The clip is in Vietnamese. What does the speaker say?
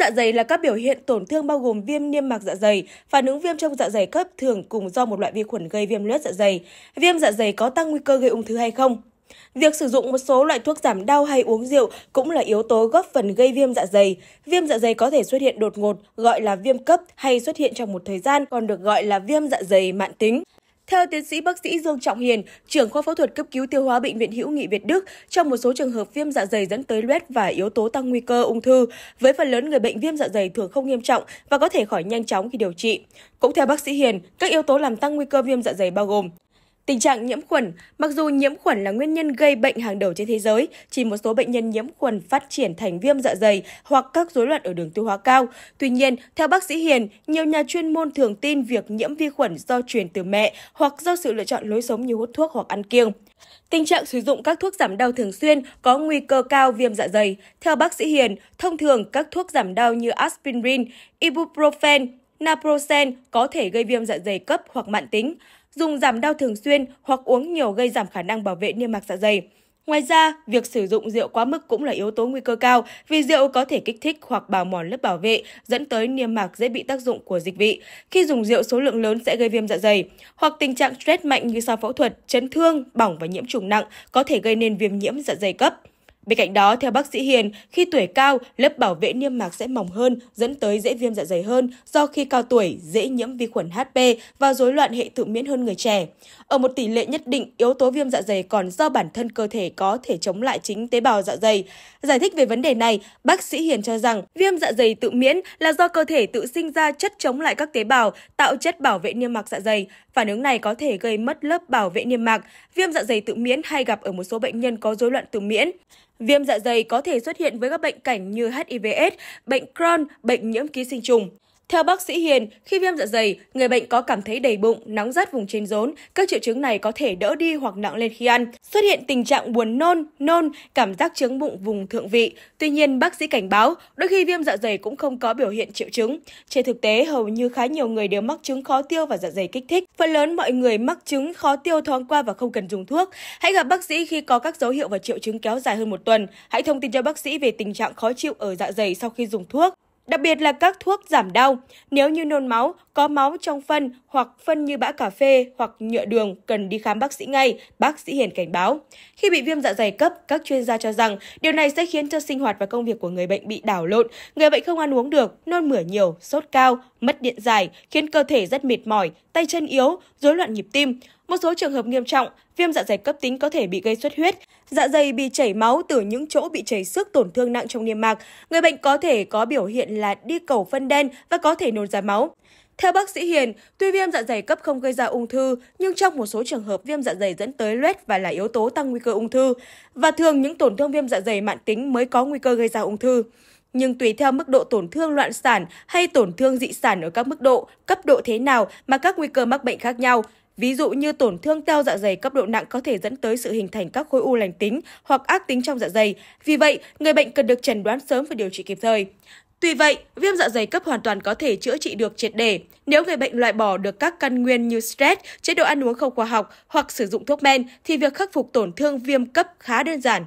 dạ dày là các biểu hiện tổn thương bao gồm viêm niêm mạc dạ dày, phản ứng viêm trong dạ dày cấp thường cùng do một loại vi khuẩn gây viêm loét dạ dày. Viêm dạ dày có tăng nguy cơ gây ung thư hay không? Việc sử dụng một số loại thuốc giảm đau hay uống rượu cũng là yếu tố góp phần gây viêm dạ dày. Viêm dạ dày có thể xuất hiện đột ngột, gọi là viêm cấp hay xuất hiện trong một thời gian còn được gọi là viêm dạ dày mạn tính. Theo tiến sĩ bác sĩ Dương Trọng Hiền, trưởng khoa phẫu thuật cấp cứu tiêu hóa bệnh viện Hữu nghị Việt Đức, trong một số trường hợp viêm dạ dày dẫn tới loét và yếu tố tăng nguy cơ ung thư, với phần lớn người bệnh viêm dạ dày thường không nghiêm trọng và có thể khỏi nhanh chóng khi điều trị. Cũng theo bác sĩ Hiền, các yếu tố làm tăng nguy cơ viêm dạ dày bao gồm Tình trạng nhiễm khuẩn, mặc dù nhiễm khuẩn là nguyên nhân gây bệnh hàng đầu trên thế giới, chỉ một số bệnh nhân nhiễm khuẩn phát triển thành viêm dạ dày hoặc các rối loạn ở đường tiêu hóa cao. Tuy nhiên, theo bác sĩ Hiền, nhiều nhà chuyên môn thường tin việc nhiễm vi khuẩn do truyền từ mẹ hoặc do sự lựa chọn lối sống như hút thuốc hoặc ăn kiêng. Tình trạng sử dụng các thuốc giảm đau thường xuyên có nguy cơ cao viêm dạ dày. Theo bác sĩ Hiền, thông thường các thuốc giảm đau như aspirin, ibuprofen, naproxen có thể gây viêm dạ dày cấp hoặc mạn tính dùng giảm đau thường xuyên hoặc uống nhiều gây giảm khả năng bảo vệ niêm mạc dạ dày. Ngoài ra, việc sử dụng rượu quá mức cũng là yếu tố nguy cơ cao vì rượu có thể kích thích hoặc bào mòn lớp bảo vệ, dẫn tới niêm mạc dễ bị tác dụng của dịch vị. Khi dùng rượu số lượng lớn sẽ gây viêm dạ dày, hoặc tình trạng stress mạnh như sau phẫu thuật, chấn thương, bỏng và nhiễm trùng nặng có thể gây nên viêm nhiễm dạ dày cấp. Bên cạnh đó, theo bác sĩ Hiền, khi tuổi cao, lớp bảo vệ niêm mạc sẽ mỏng hơn, dẫn tới dễ viêm dạ dày hơn do khi cao tuổi dễ nhiễm vi khuẩn HP và rối loạn hệ tự miễn hơn người trẻ. Ở một tỷ lệ nhất định, yếu tố viêm dạ dày còn do bản thân cơ thể có thể chống lại chính tế bào dạ dày. Giải thích về vấn đề này, bác sĩ Hiền cho rằng viêm dạ dày tự miễn là do cơ thể tự sinh ra chất chống lại các tế bào, tạo chất bảo vệ niêm mạc dạ dày. Phản ứng này có thể gây mất lớp bảo vệ niêm mạc, viêm dạ dày tự miễn hay gặp ở một số bệnh nhân có rối loạn tự miễn. Viêm dạ dày có thể xuất hiện với các bệnh cảnh như HIVS, bệnh Crohn, bệnh nhiễm ký sinh trùng. Theo bác sĩ Hiền, khi viêm dạ dày, người bệnh có cảm thấy đầy bụng, nóng rát vùng trên rốn, các triệu chứng này có thể đỡ đi hoặc nặng lên khi ăn. Xuất hiện tình trạng buồn nôn, nôn, cảm giác chướng bụng vùng thượng vị. Tuy nhiên, bác sĩ cảnh báo, đôi khi viêm dạ dày cũng không có biểu hiện triệu chứng. Trên thực tế, hầu như khá nhiều người đều mắc chứng khó tiêu và dạ dày kích thích. Phần lớn mọi người mắc chứng khó tiêu thoáng qua và không cần dùng thuốc. Hãy gặp bác sĩ khi có các dấu hiệu và triệu chứng kéo dài hơn một tuần. Hãy thông tin cho bác sĩ về tình trạng khó chịu ở dạ dày sau khi dùng thuốc đặc biệt là các thuốc giảm đau. Nếu như nôn máu, có máu trong phân hoặc phân như bã cà phê hoặc nhựa đường cần đi khám bác sĩ ngay, bác sĩ Hiền cảnh báo. Khi bị viêm dạ dày cấp, các chuyên gia cho rằng điều này sẽ khiến cho sinh hoạt và công việc của người bệnh bị đảo lộn, người bệnh không ăn uống được, nôn mửa nhiều, sốt cao, mất điện dài khiến cơ thể rất mệt mỏi, tay chân yếu, rối loạn nhịp tim. Một số trường hợp nghiêm trọng, viêm dạ dày cấp tính có thể bị gây xuất huyết, dạ dày bị chảy máu từ những chỗ bị chảy xước tổn thương nặng trong niêm mạc. Người bệnh có thể có biểu hiện là đi cầu phân đen và có thể nôn ra máu. Theo bác sĩ Hiền, tuy viêm dạ dày cấp không gây ra ung thư, nhưng trong một số trường hợp viêm dạ dày dẫn tới loét và là yếu tố tăng nguy cơ ung thư, và thường những tổn thương viêm dạ dày mãn tính mới có nguy cơ gây ra ung thư nhưng tùy theo mức độ tổn thương loạn sản hay tổn thương dị sản ở các mức độ, cấp độ thế nào mà các nguy cơ mắc bệnh khác nhau. Ví dụ như tổn thương teo dạ dày cấp độ nặng có thể dẫn tới sự hình thành các khối u lành tính hoặc ác tính trong dạ dày. Vì vậy, người bệnh cần được chẩn đoán sớm và điều trị kịp thời. Tuy vậy, viêm dạ dày cấp hoàn toàn có thể chữa trị được triệt để nếu người bệnh loại bỏ được các căn nguyên như stress, chế độ ăn uống không khoa học hoặc sử dụng thuốc men thì việc khắc phục tổn thương viêm cấp khá đơn giản.